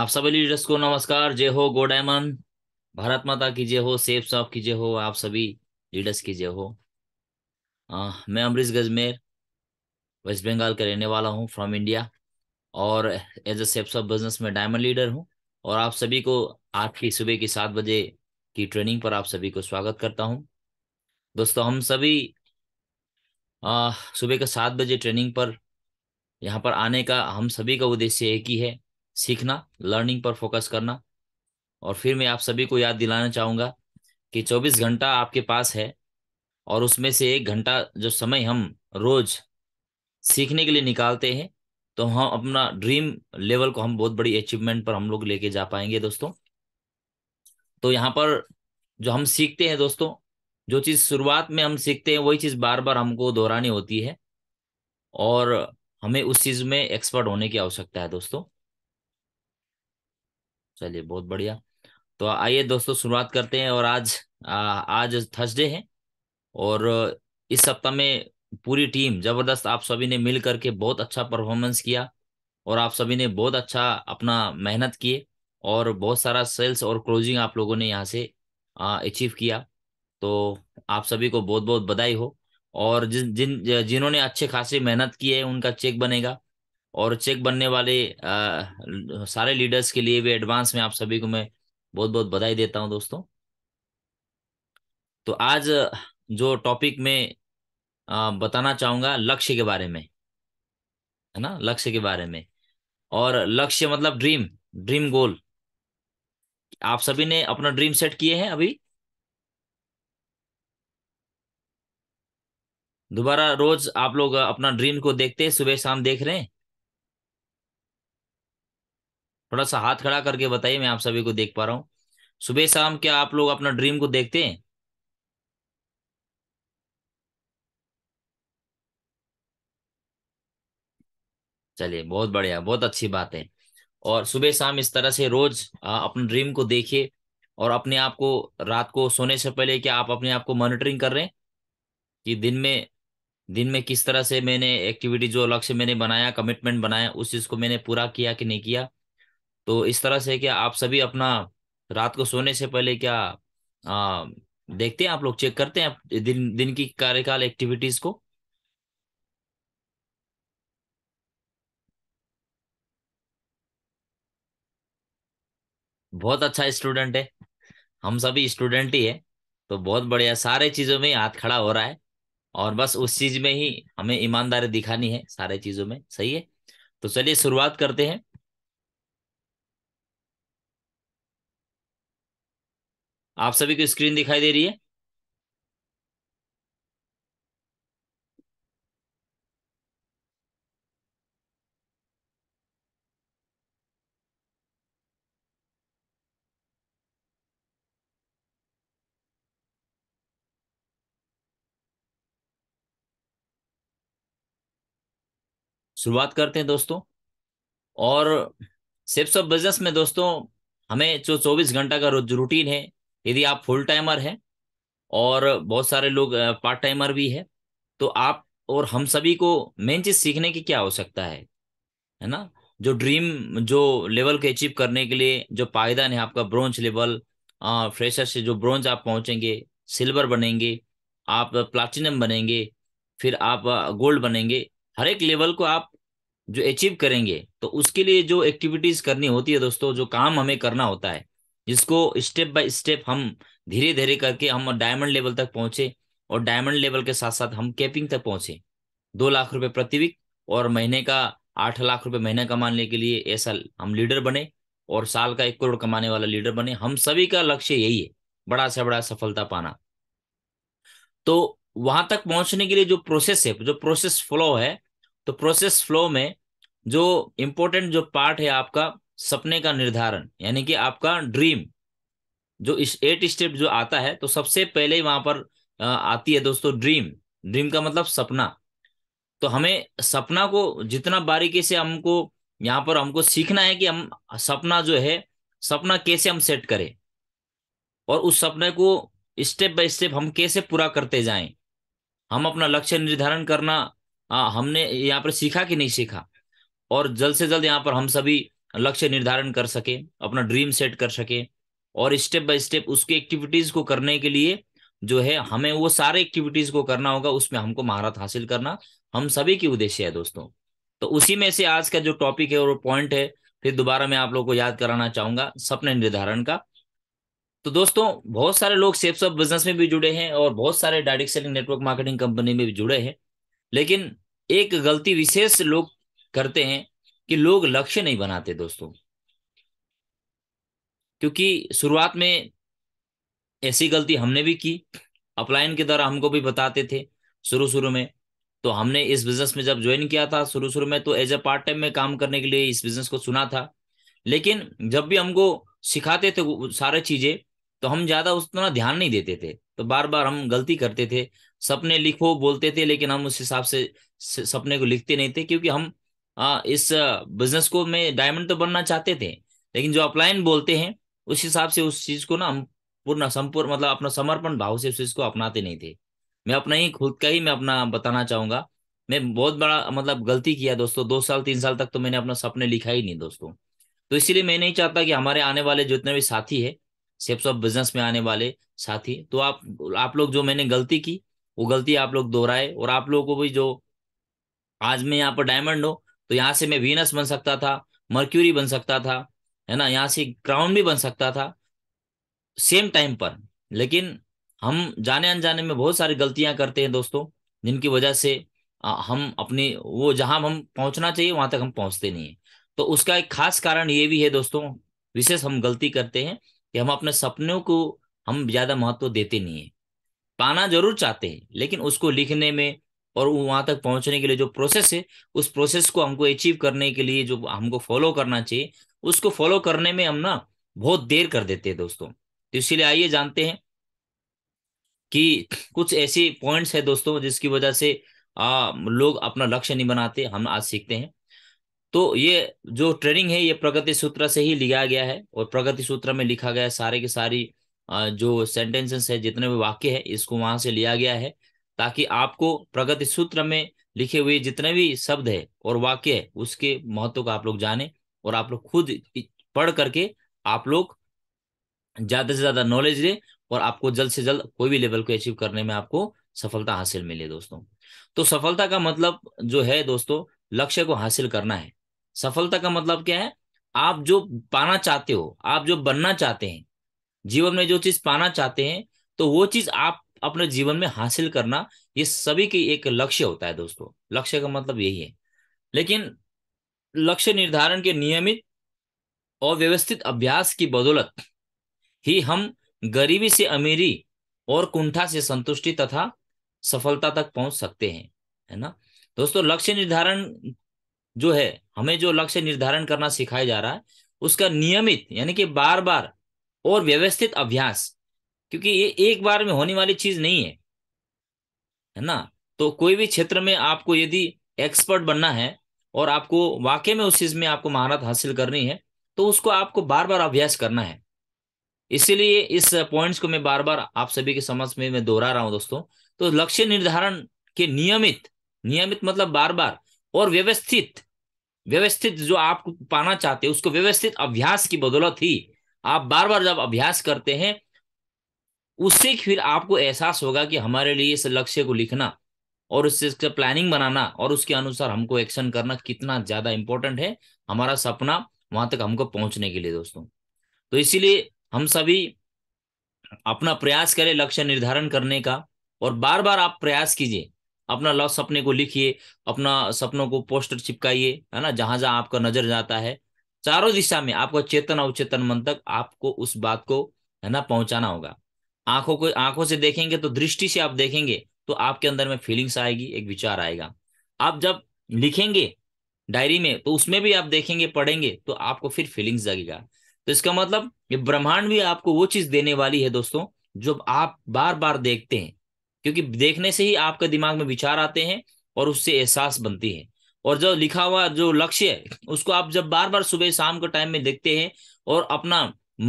आप सभी लीडर्स को नमस्कार जय हो गो डायमंड भारत माता की जय हो सेफ साफ की जय हो आप सभी लीडर्स की जय हो आ, मैं अमरीश गजमेर वेस्ट बंगाल का रहने वाला हूँ फ्रॉम इंडिया और एज अ सेफ साफ बिजनेस में डायमंड लीडर हूँ और आप सभी को आज की सुबह की सात बजे की ट्रेनिंग पर आप सभी को स्वागत करता हूँ दोस्तों हम सभी आ, सुबह के सात बजे ट्रेनिंग पर यहाँ पर आने का हम सभी का उद्देश्य एक ही है सीखना लर्निंग पर फोकस करना और फिर मैं आप सभी को याद दिलाना चाहूँगा कि 24 घंटा आपके पास है और उसमें से एक घंटा जो समय हम रोज सीखने के लिए निकालते हैं तो हम अपना ड्रीम लेवल को हम बहुत बड़ी अचीवमेंट पर हम लोग लेके जा पाएंगे दोस्तों तो यहाँ पर जो हम सीखते हैं दोस्तों जो चीज़ शुरुआत में हम सीखते हैं वही चीज़ बार बार हमको दोहरानी होती है और हमें उस चीज़ में एक्सपर्ट होने की आवश्यकता है दोस्तों चलिए बहुत बढ़िया तो आइए दोस्तों शुरुआत करते हैं और आज आ, आज थर्सडे है और इस सप्ताह में पूरी टीम जबरदस्त आप सभी ने मिल करके बहुत अच्छा परफॉर्मेंस किया और आप सभी ने बहुत अच्छा अपना मेहनत किए और बहुत सारा सेल्स और क्लोजिंग आप लोगों ने यहाँ से अचीव किया तो आप सभी को बहुत बहुत बधाई हो और जिन जिन जिन्होंने अच्छे खासे मेहनत की है उनका चेक बनेगा और चेक बनने वाले आ, सारे लीडर्स के लिए भी एडवांस में आप सभी को मैं बहुत बहुत बधाई देता हूं दोस्तों तो आज जो टॉपिक में आ, बताना चाहूंगा लक्ष्य के बारे में है ना लक्ष्य के बारे में और लक्ष्य मतलब ड्रीम ड्रीम गोल आप सभी ने अपना ड्रीम सेट किए हैं अभी दोबारा रोज आप लोग अपना ड्रीम को देखते सुबह शाम देख रहे हैं थोड़ा सा हाथ खड़ा करके बताइए मैं आप सभी को देख पा रहा हूँ सुबह शाम क्या आप लोग अपना ड्रीम को देखते हैं चलिए बहुत बढ़िया बहुत अच्छी बात है और सुबह शाम इस तरह से रोज अपने ड्रीम को देखिए और अपने आप को रात को सोने से पहले क्या आप अपने आप को मॉनिटरिंग कर रहे हैं कि दिन में दिन में किस तरह से मैंने एक्टिविटी जो लक्ष्य मैंने बनाया कमिटमेंट बनाया उस चीज को मैंने पूरा किया कि नहीं किया तो इस तरह से क्या आप सभी अपना रात को सोने से पहले क्या आ, देखते हैं आप लोग चेक करते हैं दिन दिन की कार्यकाल एक्टिविटीज को बहुत अच्छा स्टूडेंट है हम सभी स्टूडेंट ही है तो बहुत बढ़िया सारे चीजों में हाथ खड़ा हो रहा है और बस उस चीज में ही हमें ईमानदारी दिखानी है सारे चीजों में सही है तो चलिए शुरुआत करते हैं आप सभी को स्क्रीन दिखाई दे रही है शुरुआत करते हैं दोस्तों और सेप्स ऑफ बिजनेस में दोस्तों हमें जो चौबीस घंटा का रोज रूटीन है यदि आप फुल टाइमर हैं और बहुत सारे लोग पार्ट टाइमर भी है तो आप और हम सभी को मेन चीज सीखने की क्या आवश्यकता है है ना जो ड्रीम जो लेवल को अचीव करने के लिए जो पायदान है आपका ब्रॉन्ज लेवल फ्रेशर से जो ब्रॉन्ज आप पहुंचेंगे सिल्वर बनेंगे आप प्लाटिनम बनेंगे फिर आप गोल्ड बनेंगे हर एक लेवल को आप जो अचीव करेंगे तो उसके लिए जो एक्टिविटीज करनी होती है दोस्तों जो काम हमें करना होता है जिसको स्टेप बाय स्टेप हम धीरे धीरे करके हम डायमंड लेवल तक पहुंचे और डायमंड लेवल के साथ साथ हम कैपिंग तक पहुंचे दो लाख रुपए प्रति वीक और महीने का आठ लाख रुपए महीना कमाने के लिए ऐसा हम लीडर बने और साल का एक करोड़ कमाने वाला लीडर बने हम सभी का लक्ष्य यही है बड़ा से बड़ा सफलता पाना तो वहां तक पहुंचने के लिए जो प्रोसेस है जो प्रोसेस फ्लो है तो प्रोसेस फ्लो में जो इम्पोर्टेंट जो पार्ट है आपका सपने का निर्धारण यानी कि आपका ड्रीम जो इस एट स्टेप जो आता है तो सबसे पहले ही वहां पर आती है दोस्तों ड्रीम ड्रीम का मतलब सपना तो हमें सपना को जितना बारीकी से हमको यहाँ पर हमको सीखना है कि हम सपना जो है सपना कैसे हम सेट करें और उस सपने को स्टेप बाय स्टेप हम कैसे पूरा करते जाएं हम अपना लक्ष्य निर्धारण करना आ, हाँ, हमने यहाँ पर सीखा कि नहीं सीखा और जल्द से जल्द यहाँ पर हम सभी लक्ष्य निर्धारण कर सके अपना ड्रीम सेट कर सके और स्टेप बाय स्टेप उसके एक्टिविटीज को करने के लिए जो है हमें वो सारे एक्टिविटीज को करना होगा उसमें हमको महारत हासिल करना हम सभी की उद्देश्य है दोस्तों तो उसी में से आज का जो टॉपिक है और पॉइंट है फिर दोबारा मैं आप लोग को याद कराना चाहूंगा सपने निर्धारण का तो दोस्तों बहुत सारे लोग सेप्स ऑफ बिजनेस में भी जुड़े हैं और बहुत सारे direct selling network marketing company में भी जुड़े हैं लेकिन एक गलती विशेष लोग करते हैं कि लोग लक्ष्य नहीं बनाते दोस्तों क्योंकि शुरुआत में ऐसी गलती हमने भी की अपलाइन के द्वारा हमको भी बताते थे शुरू शुरू में तो हमने इस बिजनेस में जब ज्वाइन किया था शुरू शुरू में तो एज ए पार्ट टाइम में काम करने के लिए इस बिजनेस को सुना था लेकिन जब भी हमको सिखाते थे सारे चीजें तो हम ज्यादा उस तरह ध्यान नहीं देते थे तो बार बार हम गलती करते थे सपने लिखो बोलते थे लेकिन हम उस हिसाब से सपने को लिखते नहीं थे क्योंकि हम आ, हाँ, इस बिजनेस को में डायमंड तो बनना चाहते थे लेकिन जो अपलायन बोलते हैं उस हिसाब से उस चीज को ना हम पूर्ण संपूर्ण मतलब अपना समर्पण भाव से उस चीज को अपनाते नहीं थे मैं अपना ही खुद का ही मैं अपना बताना चाहूंगा मैं बहुत बड़ा मतलब गलती किया दोस्तों दो साल तीन साल तक तो मैंने अपना सपने लिखा ही नहीं दोस्तों तो इसीलिए मैं नहीं चाहता कि हमारे आने वाले जितने भी साथी है सेप्स ऑफ बिजनेस में आने वाले साथी तो आप आप लोग जो मैंने गलती की वो गलती आप लोग दोहराए और आप लोगों को भी जो आज मैं यहाँ पर डायमंड हो तो यहाँ से मैं वीनस बन सकता था मर्क्यूरी बन सकता था है ना यहाँ से क्राउन भी बन सकता था सेम टाइम पर लेकिन हम जाने अनजाने में बहुत सारी गलतियां करते हैं दोस्तों जिनकी वजह से हम अपनी वो जहां हम पहुंचना चाहिए वहां तक हम पहुंचते नहीं है तो उसका एक खास कारण ये भी है दोस्तों विशेष हम गलती करते हैं कि हम अपने सपनों को हम ज्यादा महत्व देते नहीं है पाना जरूर चाहते हैं लेकिन उसको लिखने में और वहां तक पहुंचने के लिए जो प्रोसेस है उस प्रोसेस को हमको अचीव करने के लिए जो हमको फॉलो करना चाहिए उसको फॉलो करने में हम ना बहुत देर कर देते हैं दोस्तों तो इसीलिए आइए जानते हैं कि कुछ ऐसे पॉइंट्स है दोस्तों जिसकी वजह से आ, लोग अपना लक्ष्य नहीं बनाते हम आज सीखते हैं तो ये जो ट्रेनिंग है ये प्रगति सूत्र से ही लिया गया है और प्रगति सूत्र में लिखा गया है सारे के सारी जो सेंटेंसेस है जितने भी वाक्य है इसको वहां से लिया गया है ताकि आपको प्रगति सूत्र में लिखे हुए जितने भी शब्द है और वाक्य है उसके महत्व को आप लोग जाने और आप लोग खुद पढ़ करके आप लोग ज्यादा से ज्यादा नॉलेज लें और आपको जल्द से जल्द कोई भी लेवल को अचीव करने में आपको सफलता हासिल मिले दोस्तों तो सफलता का मतलब जो है दोस्तों लक्ष्य को हासिल करना है सफलता का मतलब क्या है आप जो पाना चाहते हो आप जो बनना चाहते हैं जीवन में जो चीज पाना चाहते हैं तो वो चीज आप अपने जीवन में हासिल करना ये सभी की एक लक्ष्य होता है दोस्तों लक्ष्य का मतलब यही है लेकिन लक्ष्य निर्धारण के नियमित और व्यवस्थित अभ्यास की बदौलत ही हम गरीबी से अमीरी और कुंठा से संतुष्टि तथा सफलता तक पहुंच सकते हैं है ना दोस्तों लक्ष्य निर्धारण जो है हमें जो लक्ष्य निर्धारण करना सिखाया जा रहा है उसका नियमित यानी कि बार बार और व्यवस्थित अभ्यास क्योंकि ये एक बार में होने वाली चीज नहीं है है ना तो कोई भी क्षेत्र में आपको यदि एक्सपर्ट बनना है और आपको वाकई में उस चीज में आपको महारत हासिल करनी है तो उसको आपको बार बार अभ्यास करना है इसीलिए इस पॉइंट्स को मैं बार बार आप सभी के समझ में मैं दोहरा रहा हूं दोस्तों तो लक्ष्य निर्धारण के नियमित नियमित मतलब बार बार और व्यवस्थित व्यवस्थित जो आप पाना चाहते हैं उसको व्यवस्थित अभ्यास की बदौलत ही आप बार बार जब अभ्यास करते हैं उससे फिर आपको एहसास होगा कि हमारे लिए इस लक्ष्य को लिखना और उससे इसका प्लानिंग बनाना और उसके अनुसार हमको एक्शन करना कितना ज्यादा इंपॉर्टेंट है हमारा सपना वहां तक हमको पहुंचने के लिए दोस्तों तो इसीलिए हम सभी अपना प्रयास करें लक्ष्य निर्धारण करने का और बार बार आप प्रयास कीजिए अपना लव सपने को लिखिए अपना सपनों को पोस्टर चिपकाइए है ना जहां जहां आपका नजर जाता है चारों दिशा में आपका चेतन अवचेतन मन तक आपको उस बात को है ना पहुंचाना होगा आंखों को आंखों से देखेंगे तो दृष्टि से आप देखेंगे तो आपके अंदर में फीलिंग्स आएगी एक विचार आएगा आप जब लिखेंगे डायरी में तो उसमें भी आप देखेंगे पढ़ेंगे तो आपको फिर फीलिंग्स जगेगा तो इसका मतलब ये ब्रह्मांड भी आपको वो चीज देने वाली है दोस्तों जो आप बार बार देखते हैं क्योंकि देखने से ही आपके दिमाग में विचार आते हैं और उससे एहसास बनती है और जो लिखा हुआ जो लक्ष्य है उसको आप जब बार बार सुबह शाम के टाइम में देखते हैं और अपना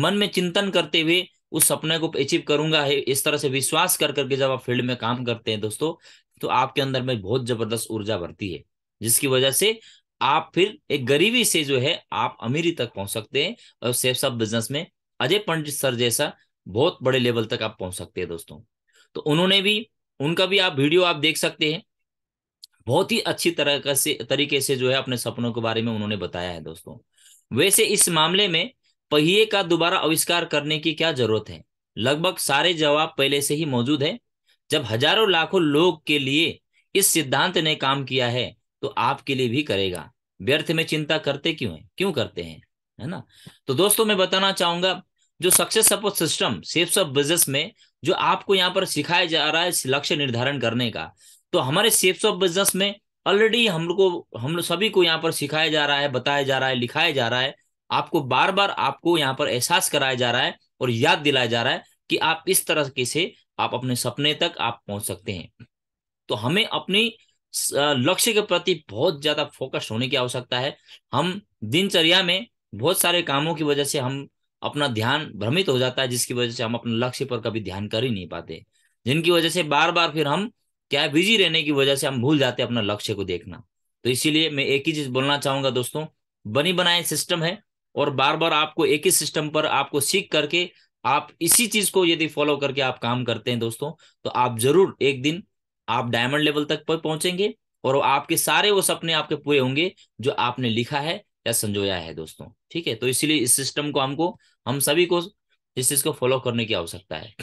मन में चिंतन करते हुए उस सपने को अचीव करूंगा इस तरह से विश्वास कर करके जब आप फील्ड में काम करते हैं दोस्तों तो आपके अंदर में बहुत जबरदस्त ऊर्जा भरती है जिसकी वजह से आप फिर एक गरीबी से जो है आप अमीरी तक पहुंच सकते हैं और सेफ सब बिजनेस में अजय पंडित सर जैसा बहुत बड़े लेवल तक आप पहुंच सकते हैं दोस्तों तो उन्होंने भी उनका भी आप वीडियो आप देख सकते हैं बहुत ही अच्छी तरह से तरीके से जो है अपने सपनों के बारे में उन्होंने बताया है दोस्तों वैसे इस मामले में पहिए का दोबारा आविष्कार करने की क्या जरूरत है लगभग सारे जवाब पहले से ही मौजूद है जब हजारों लाखों लोग के लिए इस सिद्धांत ने काम किया है तो आपके लिए भी करेगा व्यर्थ में चिंता करते क्यों है क्यों करते हैं है ना तो दोस्तों मैं बताना चाहूंगा जो success support system safes of business में जो आपको यहाँ पर सिखाया जा रहा है लक्ष्य निर्धारण करने का तो हमारे सेफ्स ऑफ बिजनेस में ऑलरेडी हम लोग को हम लोग सभी को यहाँ पर सिखाया जा रहा है बताया जा रहा है लिखाया जा रहा है आपको बार बार आपको यहाँ पर एहसास कराया जा रहा है और याद दिलाया जा रहा है कि आप इस तरह के से आप अपने सपने तक आप पहुंच सकते हैं तो हमें अपने लक्ष्य के प्रति बहुत ज्यादा फोकस होने की आवश्यकता है हम दिनचर्या में बहुत सारे कामों की वजह से हम अपना ध्यान भ्रमित हो जाता है जिसकी वजह से हम अपने लक्ष्य पर कभी ध्यान कर ही नहीं पाते जिनकी वजह से बार बार फिर हम क्या बिजी रहने की वजह से हम भूल जाते हैं अपना लक्ष्य को देखना तो इसीलिए मैं एक ही चीज बोलना चाहूंगा दोस्तों बनी बनाए सिस्टम है और बार बार आपको एक ही सिस्टम पर आपको सीख करके आप इसी चीज को यदि फॉलो करके आप काम करते हैं दोस्तों तो आप जरूर एक दिन आप डायमंड लेवल तक पर पहुंचेंगे और आपके सारे वो सपने आपके पूरे होंगे जो आपने लिखा है या संजोया है दोस्तों ठीक है तो इसीलिए इस सिस्टम को हमको हम सभी को इस चीज को फॉलो करने की आवश्यकता है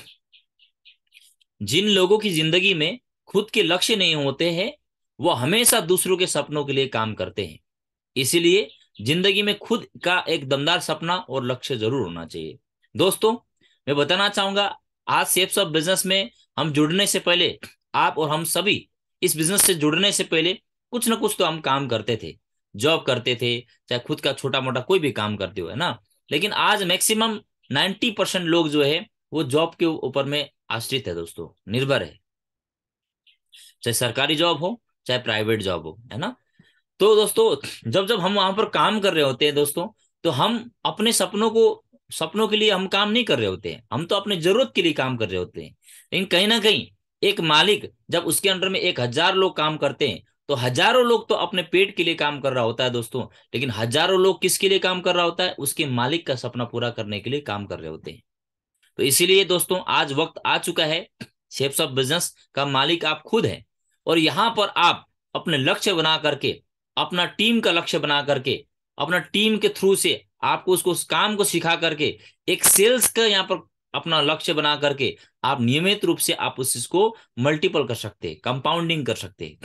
जिन लोगों की जिंदगी में खुद के लक्ष्य नहीं होते हैं वो हमेशा दूसरों के सपनों के लिए काम करते हैं इसीलिए जिंदगी में खुद का एक दमदार सपना और लक्ष्य जरूर होना चाहिए दोस्तों मैं बताना चाहूंगा आज सेफ्स ऑफ बिजनेस में हम जुड़ने से पहले आप और हम सभी इस बिजनेस से जुड़ने से पहले कुछ ना कुछ तो हम काम करते थे जॉब करते थे चाहे खुद का छोटा मोटा कोई भी काम करते हो है ना लेकिन आज मैक्सिमम नाइन्टी परसेंट लोग जो है वो जॉब के ऊपर में आश्रित है दोस्तों निर्भर है चाहे सरकारी जॉब हो चाहे प्राइवेट जॉब हो है ना तो दोस्तों जब जब हम वहां पर काम कर रहे होते हैं दोस्तों तो हम अपने सपनों को सपनों के लिए हम काम नहीं कर रहे होते हैं हम तो अपने जरूरत के लिए काम कर रहे होते हैं लेकिन कहीं ना कहीं एक मालिक जब उसके अंडर में एक हजार लोग काम करते हैं तो हजारों लोग तो अपने पेट के लिए काम कर रहा होता है दोस्तों लेकिन हजारों लोग किसके लिए काम कर रहा होता है उसके मालिक का सपना पूरा करने के लिए काम कर रहे होते हैं तो इसीलिए दोस्तों आज वक्त आ चुका है शेप्स ऑफ बिजनेस का मालिक आप खुद हैं और यहां पर आप अपने लक्ष्य बना करके अपना टीम का लक्ष्य बना करके अपना टीम के थ्रू से आपको उसको उस काम को सिखा करके एक सेल्स का यहाँ पर अपना लक्ष्य बना करके आप नियमित रूप से आप उस चीज को मल्टीपल कर सकते कंपाउंडिंग कर सकते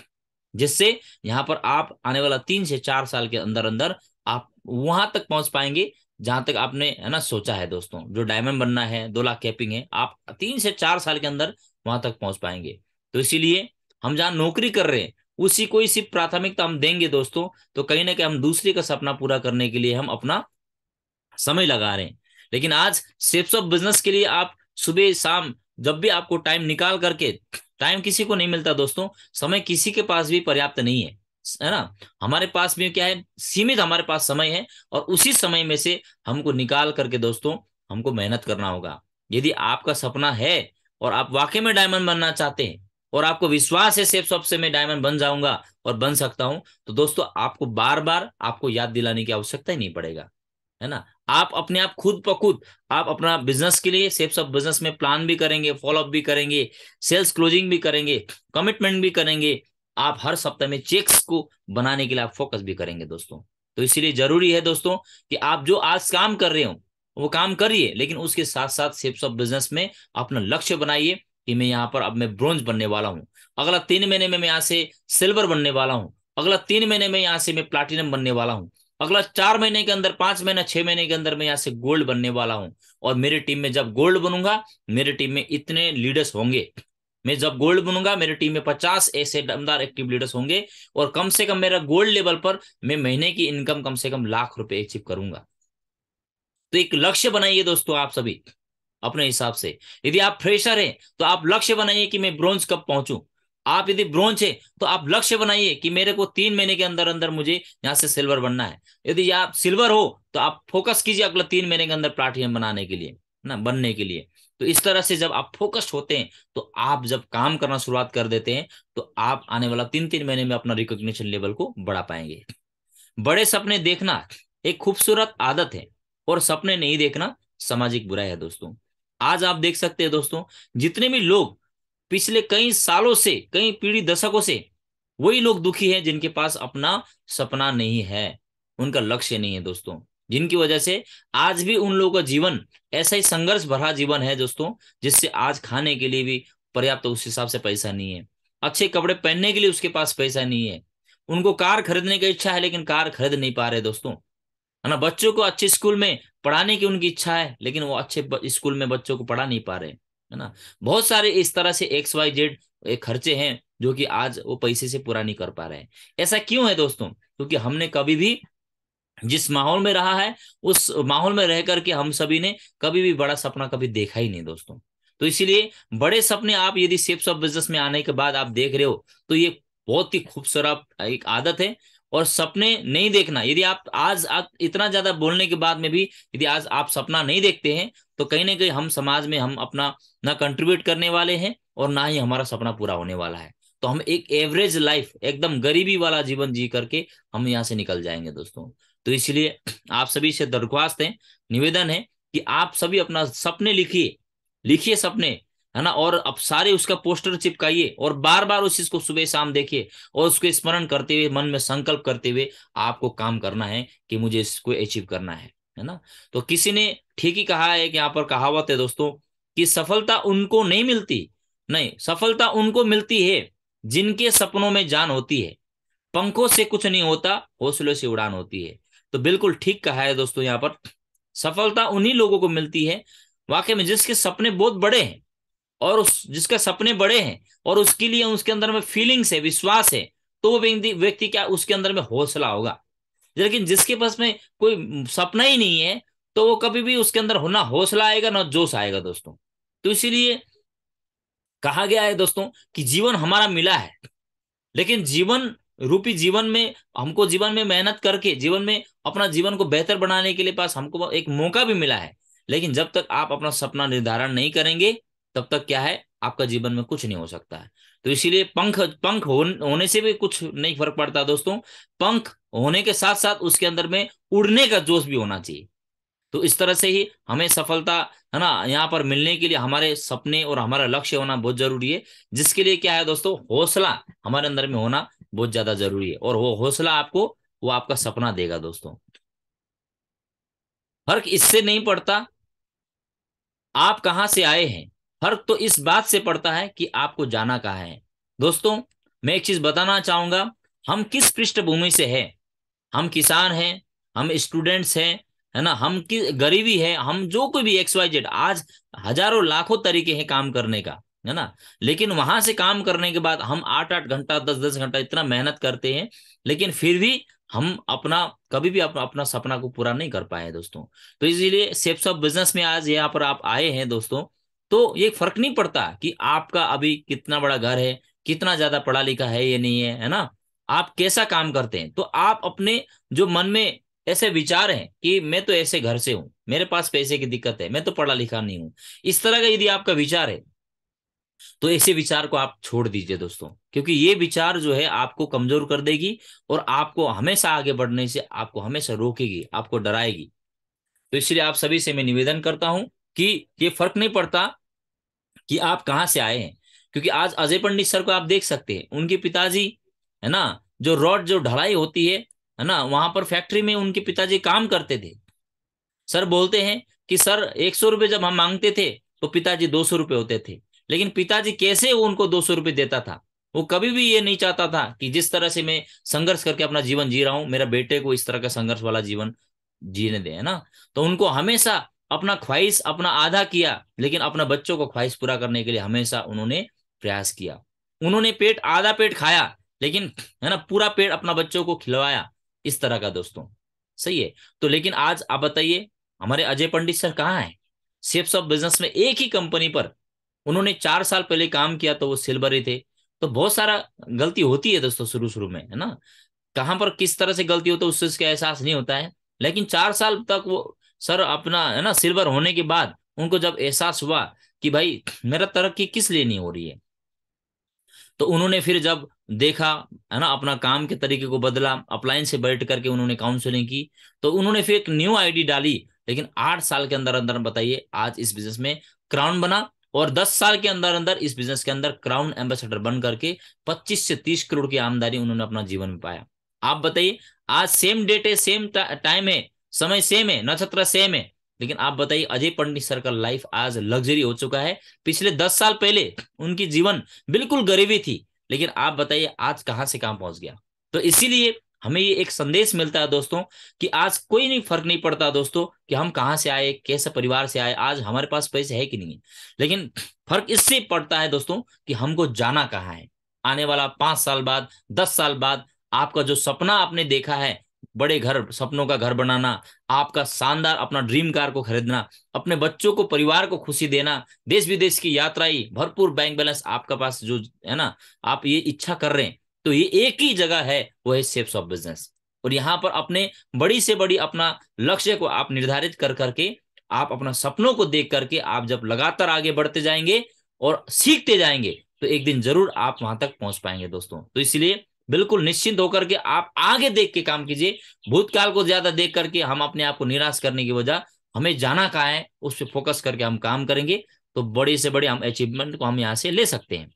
जिससे यहाँ पर आप आने वाला तीन से चार साल के अंदर अंदर आप वहां तक पहुंच पाएंगे जहां तक आपने है ना सोचा है दोस्तों जो डायमंड बनना है दो लाख कैपिंग है आप तीन से चार साल के अंदर वहां तक पहुंच पाएंगे तो इसीलिए हम जहां नौकरी कर रहे हैं उसी को ही सिर्फ प्राथमिकता हम देंगे दोस्तों तो कहीं ना कहीं हम दूसरे का सपना पूरा करने के लिए हम अपना समय लगा रहे हैं लेकिन आज सेप्स ऑफ बिजनेस के लिए आप सुबह शाम जब भी आपको टाइम निकाल करके टाइम किसी को नहीं मिलता दोस्तों समय किसी के पास भी पर्याप्त नहीं है है ना हमारे पास भी क्या है सीमित हमारे पास समय है और उसी समय में से हमको निकाल करके दोस्तों हमको मेहनत करना होगा यदि आपका सपना है और आप वाकई में डायमंड बनना चाहते हैं और आपको विश्वास है सेफ शॉप से मैं डायमंड बन जाऊंगा और बन सकता हूं तो दोस्तों आपको बार बार आपको याद दिलाने की आवश्यकता ही नहीं पड़ेगा है ना आप अपने आप खुद ब खुद आप अपना बिजनेस के लिए सेफ सब बिजनेस में प्लान भी करेंगे फॉलोअप भी करेंगे सेल्स क्लोजिंग भी करेंगे कमिटमेंट भी करेंगे आप हर सप्ताह में चेक्स को बनाने के लिए आप फोकस भी करेंगे दोस्तों तो इसीलिए जरूरी है दोस्तों कि आप जो आज काम कर रहे हो वो काम करिए लेकिन उसके साथ साथ सेफ सब बिजनेस में अपना लक्ष्य बनाइए कि मैं यहाँ पर अब मैं ब्रॉन्ज बनने वाला हूँ अगला तीन महीने में मैं यहाँ से सिल्वर बनने वाला हूँ अगला तीन महीने में यहाँ से मैं प्लाटिनम बनने वाला हूँ अगला चार महीने के अंदर पांच महीना छह महीने के अंदर मैं यहाँ से गोल्ड बनने वाला हूँ और मेरी टीम में जब गोल्ड बनूंगा मेरी टीम में इतने लीडर्स होंगे मैं जब गोल्ड बनूंगा मेरी टीम में पचास ऐसे दमदार एक्टिव लीडर्स होंगे और कम से कम मेरा गोल्ड लेवल पर मैं महीने की इनकम कम से कम लाख रुपए अचीव करूंगा तो एक लक्ष्य बनाइए दोस्तों आप सभी अपने हिसाब से यदि आप फ्रेशर हैं तो आप लक्ष्य बनाइए कि मैं ब्रोंज कब पहुंचूं आप यदि ब्रोंज है तो आप लक्ष्य बनाइए कि मेरे को तीन महीने के अंदर अंदर मुझे यहाँ से सिल्वर बनना है यदि आप सिल्वर हो तो आप फोकस कीजिए अगले तीन महीने के अंदर प्लाटिनियम बनाने के लिए ना बनने के लिए तो इस तरह से जब आप फोकस्ड होते हैं तो आप जब काम करना शुरुआत कर देते हैं तो आप आने वाला तीन तीन महीने में अपना रिकॉग्निशन लेवल को बढ़ा पाएंगे बड़े सपने देखना एक खूबसूरत आदत है और सपने नहीं देखना सामाजिक बुराई है दोस्तों आज आप देख सकते हैं दोस्तों जितने भी लोग पिछले कई सालों से कई पीढ़ी दशकों से वही लोग दुखी हैं जिनके पास अपना सपना नहीं है उनका लक्ष्य नहीं है दोस्तों जिनकी वजह से आज भी उन लोगों का जीवन ऐसा ही संघर्ष भरा जीवन है दोस्तों जिससे आज खाने के लिए भी पर्याप्त तो उस हिसाब से पैसा नहीं है अच्छे कपड़े पहनने के लिए उसके पास पैसा नहीं है उनको कार खरीदने की इच्छा है लेकिन कार खरीद नहीं पा रहे दोस्तों है ना बच्चों को अच्छे स्कूल में पढ़ाने की उनकी इच्छा है लेकिन वो अच्छे स्कूल में बच्चों को पढ़ा नहीं पा रहे है ना बहुत सारे इस तरह से एक्स वाई जेड खर्चे हैं जो कि आज वो पैसे से पूरा नहीं कर पा रहे हैं ऐसा क्यों है दोस्तों क्योंकि हमने कभी भी जिस माहौल में रहा है उस माहौल में रह करके हम सभी ने कभी भी बड़ा सपना कभी देखा ही नहीं दोस्तों तो इसीलिए बड़े सपने आप यदि सेप्स ऑफ बिजनेस में आने के बाद आप देख रहे हो तो ये बहुत ही खूबसूरत एक आदत है और सपने नहीं देखना यदि आप आज आप इतना ज्यादा बोलने के बाद में भी यदि आज आप सपना नहीं देखते हैं तो कहीं ना कहीं हम समाज में हम अपना ना कंट्रीब्यूट करने वाले हैं और ना ही हमारा सपना पूरा होने वाला है तो हम एक एवरेज लाइफ एकदम गरीबी वाला जीवन जी करके हम यहाँ से निकल जाएंगे दोस्तों तो इसलिए आप सभी से दरख्वास्त है निवेदन है कि आप सभी अपना सपने लिखिए लिखिए सपने है ना और अब सारे उसका पोस्टर चिपकाइए और बार बार उस चीज को सुबह शाम देखिए और उसको स्मरण करते हुए मन में संकल्प करते हुए आपको काम करना है कि मुझे इसको अचीव करना है है ना तो किसी ने ठीक ही कहा है कि यहाँ पर कहावत है दोस्तों कि सफलता उनको नहीं मिलती नहीं सफलता उनको मिलती है जिनके सपनों में जान होती है पंखों से कुछ नहीं होता हौसले से उड़ान होती है तो बिल्कुल ठीक कहा है दोस्तों यहाँ पर सफलता उन्हीं लोगों को मिलती है वाकई में जिसके सपने बहुत बड़े हैं और उस जिसके सपने बड़े हैं और उसके लिए उसके अंदर में फीलिंग्स है विश्वास है तो वो व्यक्ति क्या उसके अंदर में हौसला होगा लेकिन जिसके पास में कोई सपना ही नहीं है तो वो कभी भी उसके अंदर होना हौसला आएगा ना जोश आएगा दोस्तों तो इसीलिए कहा गया है दोस्तों कि जीवन हमारा मिला है लेकिन जीवन रूपी जीवन में हमको जीवन में मेहनत करके जीवन में अपना जीवन को बेहतर बनाने के लिए पास हमको एक मौका भी मिला है लेकिन जब तक आप अपना सपना निर्धारण नहीं करेंगे तब तक क्या है आपका जीवन में कुछ नहीं हो सकता है तो इसीलिए पंख पंख हो, होने से भी कुछ नहीं फर्क पड़ता दोस्तों पंख होने के साथ साथ उसके अंदर में उड़ने का जोश भी होना चाहिए तो इस तरह से ही हमें सफलता है ना यहाँ पर मिलने के लिए हमारे सपने और हमारा लक्ष्य होना बहुत जरूरी है जिसके लिए क्या है दोस्तों हौसला हमारे अंदर में होना बहुत ज्यादा जरूरी है और वो हौसला आपको वो आपका सपना देगा दोस्तों फर्क इससे नहीं पड़ता आप कहां से आए हैं फर्क तो इस बात से पड़ता है कि आपको जाना कहा है दोस्तों मैं एक चीज बताना चाहूंगा हम किस पृष्ठभूमि से है हम किसान हैं हम स्टूडेंट्स हैं है ना हम की गरीबी है हम जो कोई भी एक्स वाई जेड आज हजारों लाखों तरीके हैं काम करने का है ना लेकिन वहां से काम करने के बाद हम आठ आठ घंटा दस दस घंटा इतना मेहनत करते हैं लेकिन फिर भी हम अपना कभी भी अपना अपना सपना को पूरा नहीं कर पाए दोस्तों तो इसीलिए सेप्स ऑफ बिजनेस में आज यहाँ पर आप आए हैं दोस्तों तो ये फर्क नहीं पड़ता कि आपका अभी कितना बड़ा घर है कितना ज्यादा पढ़ा लिखा है ये नहीं है है ना आप कैसा काम करते हैं तो आप अपने जो मन में ऐसे विचार हैं कि मैं तो ऐसे घर से हूं मेरे पास पैसे की दिक्कत है मैं तो पढ़ा लिखा नहीं हूं इस तरह का यदि आपका विचार है तो ऐसे विचार को आप छोड़ दीजिए दोस्तों क्योंकि ये विचार जो है आपको कमजोर कर देगी और आपको हमेशा आगे बढ़ने से आपको हमेशा रोकेगी आपको डराएगी तो इसलिए आप सभी से मैं निवेदन करता हूं कि ये फर्क नहीं पड़ता कि आप कहाँ से आए हैं क्योंकि आज अजय पंडित सर को आप देख सकते हैं उनके पिताजी है ना जो रॉड जो ढलाई होती है है ना वहां पर फैक्ट्री में उनके पिताजी काम करते थे सर बोलते हैं कि सर एक सौ रुपये जब हम मांगते थे तो पिताजी दो सौ रुपये होते थे लेकिन पिताजी कैसे वो उनको दो सौ रुपये देता था वो कभी भी ये नहीं चाहता था कि जिस तरह से मैं संघर्ष करके अपना जीवन जी रहा हूं मेरा बेटे को इस तरह का संघर्ष वाला जीवन जीने दे है ना तो उनको हमेशा अपना ख्वाहिश अपना आधा किया लेकिन अपना बच्चों को ख्वाहिश पूरा करने के लिए हमेशा उन्होंने प्रयास किया उन्होंने पेट आधा पेट खाया लेकिन है ना पूरा पेट अपना बच्चों को खिलवाया इस तरह का दोस्तों सही है तो लेकिन आज आप बताइए हमारे अजय पंडित सर कहाँ है सेप्स ऑफ बिजनेस में एक ही कंपनी पर उन्होंने चार साल पहले काम किया तो वो सिल्वर ही थे तो बहुत सारा गलती होती है दोस्तों शुरू शुरू में है ना कहाँ पर किस तरह से गलती होता तो है उस चीज का एहसास नहीं होता है लेकिन चार साल तक वो सर अपना है ना सिल्वर होने के बाद उनको जब एहसास हुआ कि भाई मेरा तरक्की किस लिए नहीं हो रही है तो उन्होंने फिर जब देखा है ना अपना काम के तरीके को बदला अपलाइन से बैठ करके उन्होंने काउंसलिंग की तो उन्होंने फिर एक न्यू आईडी डाली लेकिन आठ साल के अंदर अंदर बताइए आज इस बिजनेस में क्राउन बना और दस साल के अंदर अंदर इस बिजनेस के अंदर क्राउन एम्बेसडर बन करके पच्चीस से तीस करोड़ की आमदनी उन्होंने अपना जीवन में पाया आप बताइए आज सेम डेट है सेम टाइम है समय सेम है नक्षत्र सेम है लेकिन आप बताइए अजय पंडित सर का लाइफ आज लग्जरी हो चुका है पिछले दस साल पहले उनकी जीवन बिल्कुल गरीबी थी लेकिन आप बताइए आज कहाँ से कहाँ पहुंच गया तो इसीलिए हमें ये एक संदेश मिलता है दोस्तों कि आज कोई नहीं फर्क नहीं पड़ता दोस्तों कि हम कहाँ से आए कैसे परिवार से आए आज हमारे पास पैसे है कि नहीं है लेकिन फर्क इससे पड़ता है दोस्तों कि हमको जाना कहाँ है आने वाला पांच साल बाद दस साल बाद आपका जो सपना आपने देखा है बड़े घर सपनों का घर बनाना आपका शानदार अपना ड्रीम कार को खरीदना अपने बच्चों को परिवार को खुशी देना देश विदेश की यात्राएं भरपूर बैंक बैलेंस आपका पास जो है ना आप ये इच्छा कर रहे हैं तो ये एक ही जगह है वो है सेफ्स ऑफ बिजनेस और यहाँ पर अपने बड़ी से बड़ी अपना लक्ष्य को आप निर्धारित कर करके आप अपना सपनों को देख करके आप जब लगातार आगे बढ़ते जाएंगे और सीखते जाएंगे तो एक दिन जरूर आप वहां तक पहुंच पाएंगे दोस्तों तो इसलिए बिल्कुल निश्चिंत होकर के आप आगे देख के काम कीजिए भूतकाल को ज्यादा देख करके हम अपने आप को निराश करने की वजह हमें जाना कहा है उस पर फोकस करके हम काम करेंगे तो बड़े से बड़े हम अचीवमेंट को हम यहाँ से ले सकते हैं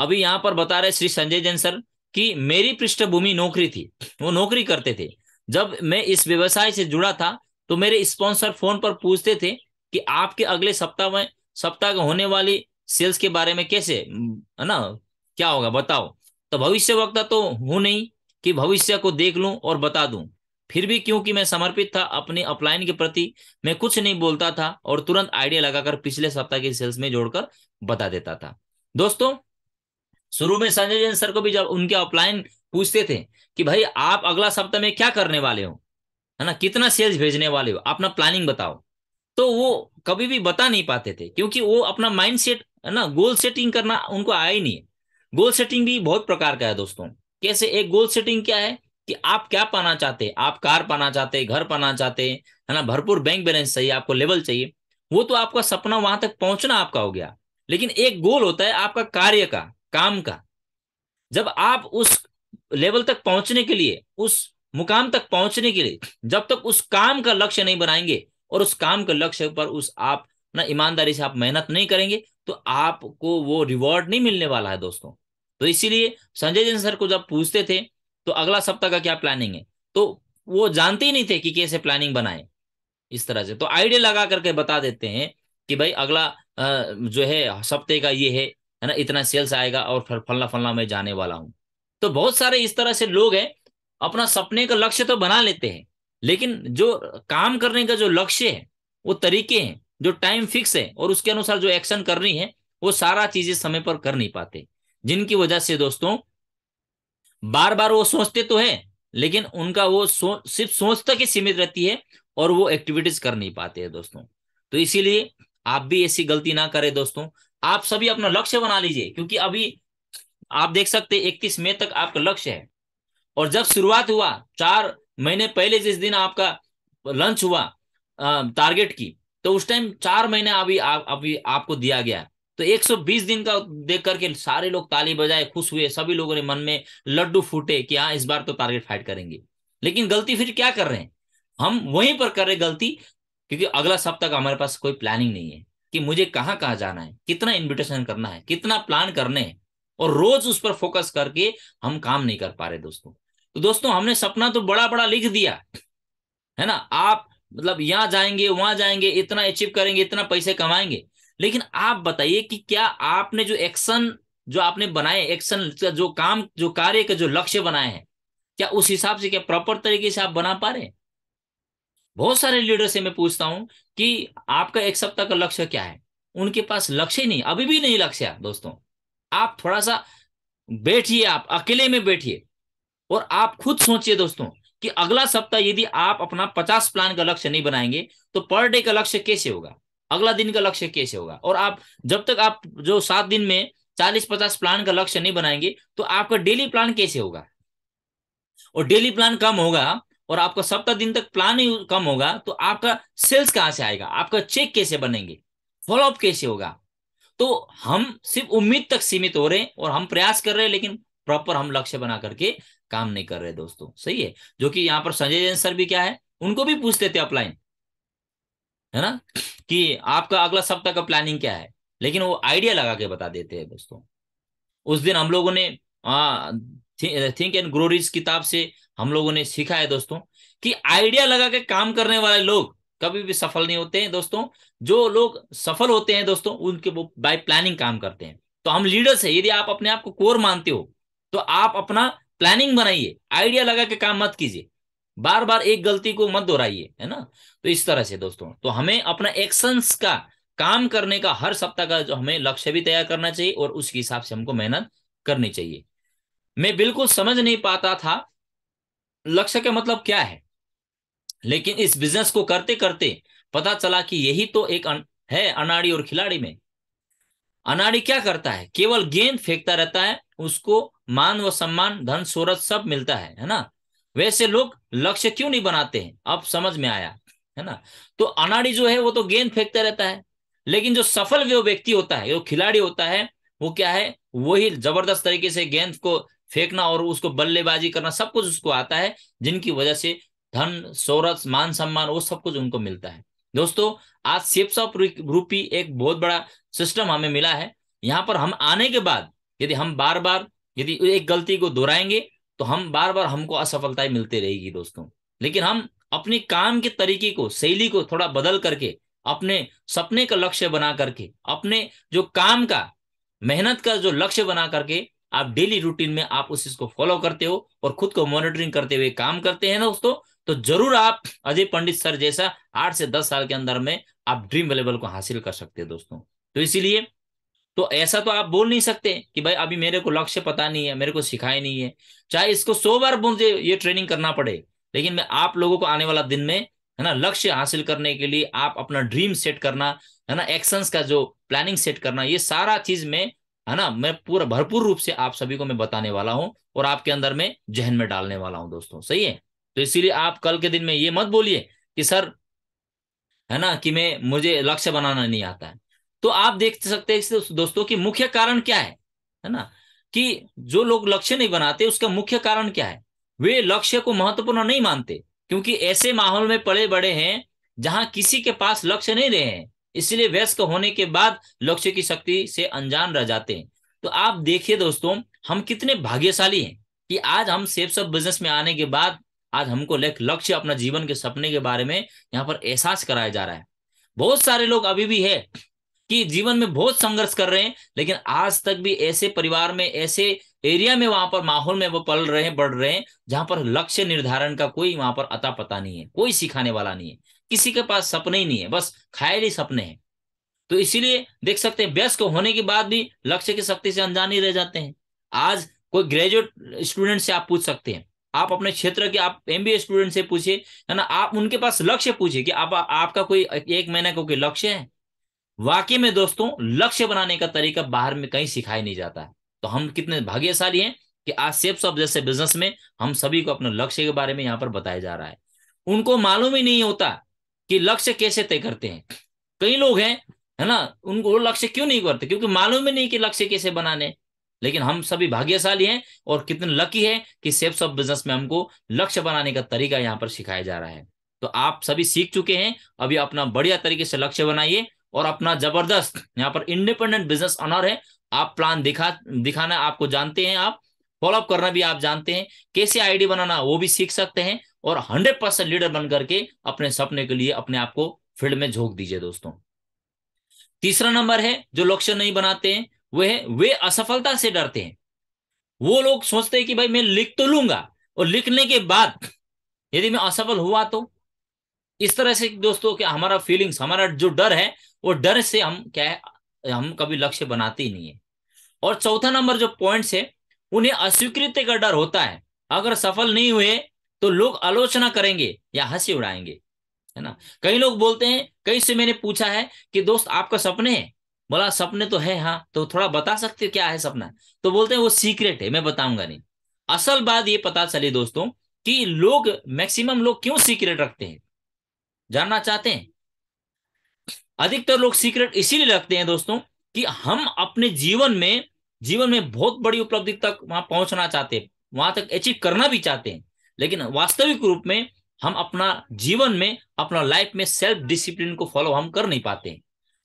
अभी यहाँ पर बता रहे श्री संजय जैन सर कि मेरी पृष्ठभूमि नौकरी थी वो नौकरी करते थे जब मैं इस व्यवसाय से जुड़ा था तो मेरे स्पॉन्सर फोन पर पूछते थे कि आपके अगले सप्ताह में सप्ताह होने वाली सेल्स के बारे में कैसे है ना क्या होगा बताओ तो भविष्य वक्ता तो हूं नहीं कि भविष्य को देख लूं और बता दूं फिर भी क्योंकि मैं समर्पित था अपने अपलाइन के प्रति मैं कुछ नहीं बोलता था और तुरंत आइडिया लगाकर पिछले सप्ताह के सेल्स में जोड़कर बता देता था दोस्तों शुरू में संजय जैन सर को भी जब उनके अपलाइन पूछते थे कि भाई आप अगला सप्ताह में क्या करने वाले हो है ना कितना सेल्स भेजने वाले हो अपना प्लानिंग बताओ तो वो कभी भी बता नहीं पाते थे क्योंकि वो अपना माइंड सेट है ना गोल सेटिंग करना उनको आया ही नहीं है गोल सेटिंग भी बहुत प्रकार का है दोस्तों कैसे एक गोल सेटिंग क्या है कि आप क्या पाना चाहते हैं आप कार पाना चाहते हैं घर पाना चाहते हैं है ना भरपूर बैंक बैलेंस चाहिए आपको लेवल चाहिए वो तो आपका सपना वहां तक पहुंचना आपका हो गया लेकिन एक गोल होता है आपका कार्य का काम का जब आप उस लेवल तक पहुंचने के लिए उस मुकाम तक पहुंचने के लिए जब तक उस काम का लक्ष्य नहीं बनाएंगे और उस काम के लक्ष्य पर उस आप ना ईमानदारी से आप मेहनत नहीं करेंगे तो आपको वो रिवॉर्ड नहीं मिलने वाला है दोस्तों तो इसीलिए संजय जैन सर को जब पूछते थे तो अगला सप्ताह का क्या प्लानिंग है तो वो जानते ही नहीं थे कि कैसे प्लानिंग बनाए इस तरह से तो आइडिया लगा करके बता देते हैं कि भाई अगला जो है सप्ते का ये है है ना इतना सेल्स आएगा और फिर फलना फलना मैं जाने वाला हूं तो बहुत सारे इस तरह से लोग हैं अपना सपने का लक्ष्य तो बना लेते हैं लेकिन जो काम करने का जो लक्ष्य है वो तरीके हैं जो टाइम फिक्स है और उसके अनुसार जो एक्शन करनी है वो सारा चीजें समय पर कर नहीं पाते जिनकी वजह से दोस्तों बार बार वो सोचते तो है लेकिन उनका वो सो, सिर्फ सोच तक ही सीमित रहती है और वो एक्टिविटीज कर नहीं पाते हैं दोस्तों तो इसीलिए आप भी ऐसी गलती ना करें दोस्तों आप सभी अपना लक्ष्य बना लीजिए क्योंकि अभी आप देख सकते हैं इकतीस मई तक आपका लक्ष्य है और जब शुरुआत हुआ चार महीने पहले जिस दिन आपका लंच हुआ टारगेट की तो उस टाइम चार महीने अभी अभी आपको दिया गया तो 120 दिन का देख करके सारे लोग ताली बजाए खुश हुए सभी लोगों ने मन में लड्डू फूटे कि हाँ इस बार तो टारगेट फाइट करेंगे लेकिन गलती फिर क्या कर रहे हैं हम वहीं पर कर रहे गलती क्योंकि अगला सप्ताह हमारे पास कोई प्लानिंग नहीं है कि मुझे कहाँ कहाँ जाना है कितना इन्विटेशन करना है कितना प्लान करने हैं और रोज उस पर फोकस करके हम काम नहीं कर पा रहे दोस्तों तो दोस्तों हमने सपना तो बड़ा बड़ा लिख दिया है ना आप मतलब यहां जाएंगे वहां जाएंगे इतना अचीव करेंगे इतना पैसे कमाएंगे लेकिन आप बताइए कि क्या आपने जो एक्शन जो आपने बनाए एक्शन का जो काम जो कार्य का जो लक्ष्य बनाए हैं क्या उस हिसाब से क्या प्रॉपर तरीके से आप बना पा रहे हैं बहुत सारे लीडर से मैं पूछता हूं कि आपका एक सप्ताह का लक्ष्य क्या है उनके पास लक्ष्य नहीं अभी भी नहीं लक्ष्य है दोस्तों आप थोड़ा सा बैठिए आप अकेले में बैठिए और आप खुद सोचिए दोस्तों कि अगला सप्ताह यदि आप अपना पचास प्लान का लक्ष्य नहीं बनाएंगे तो पर डे का लक्ष्य कैसे होगा अगला दिन का लक्ष्य कैसे होगा और आप जब तक आप जो सात दिन में चालीस पचास प्लान का लक्ष्य नहीं बनाएंगे तो आपका डेली प्लान कैसे होगा और डेली प्लान कम होगा और आपका सप्ताह दिन तक प्लान ही कम होगा तो आपका सेल्स कहां से आएगा आपका चेक कैसे बनेंगे फॉलोअप कैसे होगा तो हम सिर्फ उम्मीद तक सीमित हो रहे हैं और हम प्रयास कर रहे हैं लेकिन प्रॉपर हम लक्ष्य बना करके काम नहीं कर रहे दोस्तों सही है जो कि यहाँ पर संजय जैन सर भी क्या है उनको भी पूछते थे अपलाइन है ना कि आपका अगला सप्ताह का प्लानिंग क्या है लेकिन वो आइडिया लगा के बता देते हैं दोस्तों उस दिन हम लोगों ने थिंक एंड ग्रो रिच किताब से हम लोगों ने सीखा है दोस्तों कि आइडिया लगा के काम करने वाले लोग कभी भी सफल नहीं होते हैं दोस्तों जो लोग सफल होते हैं दोस्तों उनके वो बाय प्लानिंग काम करते हैं तो हम लीडर्स है यदि आप अपने आप को कोर मानते हो तो आप अपना प्लानिंग बनाइए आइडिया लगा के काम मत कीजिए बार बार एक गलती को मत दोहराइए है ना तो इस तरह से दोस्तों तो हमें अपना एक्शंस का काम करने का हर सप्ताह का जो हमें लक्ष्य भी तैयार करना चाहिए और उसके हिसाब से हमको मेहनत करनी चाहिए मैं बिल्कुल समझ नहीं पाता था लक्ष्य का मतलब क्या है लेकिन इस बिजनेस को करते करते पता चला कि यही तो एक अन, है अनाड़ी और खिलाड़ी में अनाड़ी क्या करता है केवल गेंद फेंकता रहता है उसको मान व सम्मान धन सोरत सब मिलता है है ना वैसे लोग लक्ष्य क्यों नहीं बनाते हैं अब समझ में आया है ना तो अनाड़ी जो है वो तो गेंद फेंकता रहता है लेकिन जो सफल वो व्यक्ति होता है जो खिलाड़ी होता है वो क्या है वही जबरदस्त तरीके से गेंद को फेंकना और उसको बल्लेबाजी करना सब कुछ उसको आता है जिनकी वजह से धन शोरत मान सम्मान वो सब कुछ उनको मिलता है दोस्तों आज सेप्स ऑफ रूपी एक बहुत बड़ा सिस्टम हमें मिला है यहाँ पर हम आने के बाद यदि हम बार बार यदि एक गलती को दोहराएंगे तो हम बार बार हमको असफलताएं मिलती रहेगी दोस्तों लेकिन हम अपने काम के तरीके को शैली को थोड़ा बदल करके अपने सपने का लक्ष्य बना करके अपने जो काम का मेहनत का जो लक्ष्य बना करके आप डेली रूटीन में आप उस चीज को फॉलो करते हो और खुद को मॉनिटरिंग करते हुए काम करते हैं दोस्तों तो जरूर आप अजय पंडित सर जैसा आठ से दस साल के अंदर में आप ड्रीम लेवल को हासिल कर सकते हैं दोस्तों तो इसीलिए तो ऐसा तो आप बोल नहीं सकते कि भाई अभी मेरे को लक्ष्य पता नहीं है मेरे को सिखाया नहीं है चाहे इसको सौ बार मुझे ये ट्रेनिंग करना पड़े लेकिन मैं आप लोगों को आने वाला दिन में है ना लक्ष्य हासिल करने के लिए आप अपना ड्रीम सेट करना है ना एक्शंस का जो प्लानिंग सेट करना ये सारा चीज में है ना मैं पूरा भरपूर रूप से आप सभी को मैं बताने वाला हूँ और आपके अंदर में जहन में डालने वाला हूँ दोस्तों सही है तो इसीलिए आप कल के दिन में ये मत बोलिए कि सर है ना कि मैं मुझे लक्ष्य बनाना नहीं आता है तो आप देख सकते हैं दोस्तों कि मुख्य कारण क्या है है ना कि जो लोग लक्ष्य नहीं बनाते उसका मुख्य कारण क्या है वे लक्ष्य को महत्वपूर्ण नहीं मानते क्योंकि ऐसे माहौल में पड़े बड़े हैं जहां किसी के पास लक्ष्य नहीं रहे हैं इसलिए व्यस्क होने के बाद लक्ष्य की शक्ति से अनजान रह जाते हैं तो आप देखिए दोस्तों हम कितने भाग्यशाली हैं कि आज हम सेफ सब बिजनेस में आने के बाद आज हमको लक्ष्य अपना जीवन के सपने के बारे में यहाँ पर एहसास कराया जा रहा है बहुत सारे लोग अभी भी है कि जीवन में बहुत संघर्ष कर रहे हैं लेकिन आज तक भी ऐसे परिवार में ऐसे एरिया में वहां पर माहौल में वो पल रहे हैं बढ़ रहे हैं जहां पर लक्ष्य निर्धारण का कोई वहां पर अता पता नहीं है कोई सिखाने वाला नहीं है किसी के पास सपने ही नहीं है बस खायली सपने हैं तो इसीलिए देख सकते हैं व्यस्त होने के बाद भी लक्ष्य की शक्ति से अनजान ही रह जाते हैं आज कोई ग्रेजुएट स्टूडेंट से आप पूछ सकते हैं आप अपने क्षेत्र के आप एम स्टूडेंट से पूछिए है ना आप उनके पास लक्ष्य पूछिए कि आप आपका कोई एक महीने का कोई लक्ष्य है वाकई में दोस्तों लक्ष्य बनाने का तरीका बाहर में कहीं सिखाया नहीं जाता है तो हम कितने भाग्यशाली हैं कि आज सेप्स ऑफ जैसे बिजनेस में हम सभी को अपने लक्ष्य के बारे में यहाँ पर बताया जा रहा है उनको मालूम ही नहीं होता कि लक्ष्य कैसे तय करते हैं कई लोग हैं है ना उनको लक्ष्य क्यों नहीं करते क्योंकि मालूम ही नहीं कि लक्ष्य कैसे बनाने लेकिन हम सभी भाग्यशाली हैं और कितने लकी है कि सेप्स ऑफ बिजनेस में हमको लक्ष्य बनाने का तरीका यहाँ पर सिखाया जा रहा है तो आप सभी सीख चुके हैं अभी अपना बढ़िया तरीके से लक्ष्य बनाइए और अपना जबरदस्त यहाँ पर इंडिपेंडेंट बिजनेस ऑनर है आप प्लान दिखा दिखाना आपको जानते हैं आप फॉलोअप करना भी आप जानते हैं कैसे आईडी बनाना वो भी सीख सकते हैं और हंड्रेड परसेंट लीडर बन करके अपने सपने के लिए अपने आप को फील्ड में झोंक दीजिए दोस्तों तीसरा नंबर है जो लक्ष्य नहीं बनाते हैं वह है वे असफलता से डरते हैं वो लोग सोचते हैं कि भाई मैं लिख तो लूंगा और लिखने के बाद यदि मैं असफल हुआ तो इस तरह से दोस्तों कि हमारा फीलिंग्स हमारा जो डर है वो डर से हम क्या है हम कभी लक्ष्य बनाते ही नहीं है और चौथा नंबर जो पॉइंट है उन्हें अस्वीकृत का डर होता है अगर सफल नहीं हुए तो लोग आलोचना करेंगे या हंसी उड़ाएंगे है ना कई लोग बोलते हैं कई से मैंने पूछा है कि दोस्त आपका सपने है बोला सपने तो है हाँ तो थोड़ा बता सकते क्या है सपना तो बोलते हैं वो सीक्रेट है मैं बताऊंगा नहीं असल बात ये पता चली दोस्तों कि लोग मैक्सिमम लोग क्यों सीक्रेट रखते हैं जानना चाहते हैं अधिकतर लोग सीक्रेट इसीलिए रखते हैं दोस्तों कि हम अपने जीवन में जीवन में बहुत बड़ी उपलब्धि तक वहां पहुंचना चाहते हैं वहां तक अचीव करना भी चाहते हैं लेकिन वास्तविक रूप में हम अपना जीवन में अपना लाइफ में सेल्फ डिसिप्लिन को फॉलो हम कर नहीं पाते हैं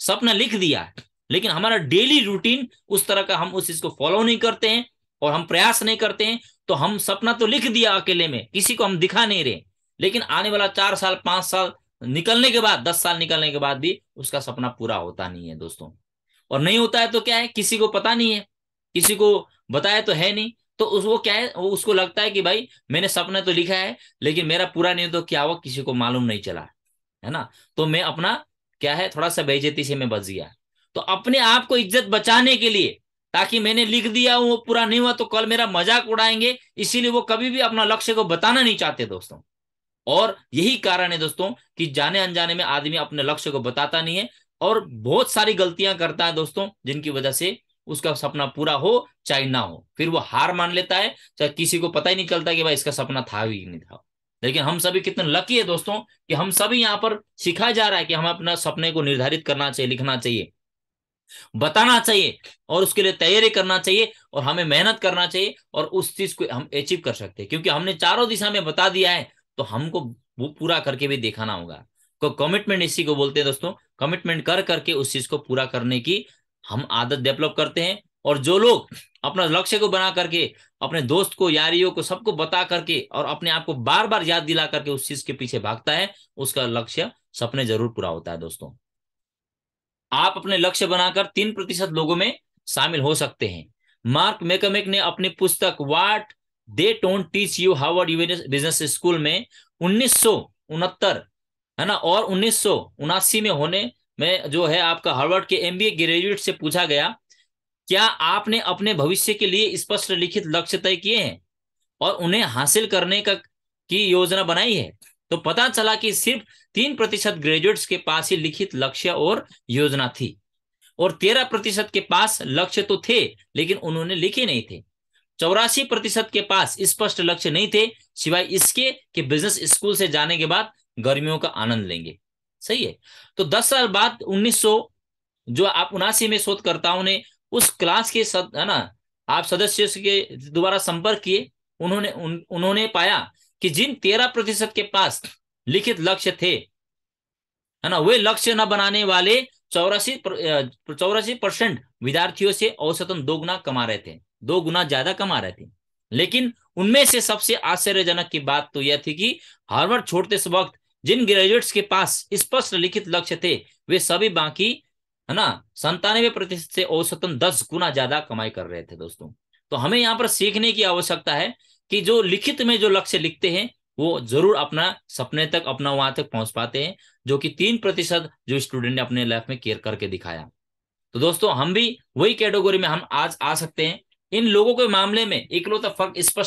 सपना लिख दिया लेकिन हमारा डेली रूटीन उस तरह का हम उस चीज को फॉलो नहीं करते हैं और हम प्रयास नहीं करते हैं तो हम सपना तो लिख दिया अकेले में किसी को हम दिखा नहीं रहे लेकिन आने वाला चार साल पांच साल निकलने के बाद दस साल निकलने के बाद भी उसका सपना पूरा होता नहीं है दोस्तों और नहीं होता है तो क्या है किसी को पता नहीं है किसी को बताया तो है नहीं तो उसको क्या है वो उसको लगता है कि भाई मैंने सपना तो लिखा है लेकिन मेरा पूरा नहीं तो क्या हुआ किसी को मालूम नहीं चला है ना तो मैं अपना क्या है थोड़ा सा बेजती से मैं बच गया तो अपने आप को इज्जत बचाने के लिए ताकि मैंने लिख दिया वो पूरा नहीं हुआ तो कल मेरा मजाक उड़ाएंगे इसीलिए वो कभी भी अपना लक्ष्य को बताना नहीं चाहते दोस्तों और यही कारण है दोस्तों कि जाने अनजाने में आदमी अपने लक्ष्य को बताता नहीं है और बहुत सारी गलतियां करता है दोस्तों जिनकी वजह से उसका सपना पूरा हो चाहे ना हो फिर वो हार मान लेता है चाहे किसी को पता ही नहीं चलता कि भाई इसका सपना था ही नहीं था लेकिन हम सभी कितने लकी है दोस्तों कि हम सभी यहाँ पर सिखाया जा रहा है कि हम अपना सपने को निर्धारित करना चाहिए लिखना चाहिए बताना चाहिए और उसके लिए तैयारी करना चाहिए और हमें मेहनत करना चाहिए और उस चीज को हम अचीव कर सकते हैं क्योंकि हमने चारों दिशा में बता दिया है तो हमको वो पूरा करके भी दिखाना होगा को कमिटमेंट इसी को बोलते हैं दोस्तों कमिटमेंट कर करके उस चीज को पूरा करने की हम आदत डेवलप करते हैं और जो लोग अपना लक्ष्य को बना करके अपने दोस्त को यारियों को सबको बता करके और अपने आप को बार बार याद दिला करके उस चीज के पीछे भागता है उसका लक्ष्य सपने जरूर पूरा होता है दोस्तों आप अपने लक्ष्य बनाकर तीन प्रतिशत लोगों में शामिल हो सकते हैं मार्क मेकमेक ने अपनी पुस्तक what they don't teach you Harvard Business School में उन्नीस है ना और उन्नीस में होने में जो है आपका हार्वर्ड के एमबीए ग्रेजुएट से पूछा गया क्या आपने अपने भविष्य के लिए स्पष्ट लिखित लक्ष्य तय किए हैं और उन्हें हासिल करने का की योजना बनाई है तो पता चला कि सिर्फ तीन प्रतिशत ग्रेजुएट्स के पास ही लिखित लक्ष्य और योजना थी और तेरह प्रतिशत के पास लक्ष्य तो थे लेकिन उन्होंने लिखे नहीं थे चौरासी प्रतिशत के पास स्पष्ट लक्ष्य नहीं थे सिवाय इसके कि बिजनेस स्कूल से जाने के बाद गर्मियों का आनंद लेंगे सही है तो 10 साल बाद 1900 जो आप उनासी में शोधकर्ताओं ने उस क्लास के सद, है ना आप सदस्यों के द्वारा संपर्क किए उन्होंने उन, उन्होंने पाया कि जिन तेरह प्रतिशत के पास लिखित लक्ष्य थे है ना वे लक्ष्य न बनाने वाले चौरासी चौरासी परसेंट विद्यार्थियों से औसतन दोगुना कमा रहे थे दो गुना ज्यादा कमा रहे थे लेकिन उनमें से सबसे आश्चर्यजनक की बात तो यह थी कि हार्वर्ड छोड़ते वक्त जिन ग्रेजुएट्स के पास स्पष्ट लिखित लक्ष्य थे वे सभी बाकी है ना संतानवे प्रतिशत से औसतन दस गुना ज्यादा कमाई कर रहे थे दोस्तों तो हमें यहाँ पर सीखने की आवश्यकता है कि जो लिखित में जो लक्ष्य लिखते हैं वो जरूर अपना सपने तक अपना वहां तक पहुंच पाते हैं जो कि तीन प्रतिशत जो स्टूडेंट ने अपने लाइफ में केयर करके दिखाया तो दोस्तों हम भी वही कैटेगोरी में हम आज आ सकते हैं इन लोगों के मामले में इकलौता फर्क स्पष्ट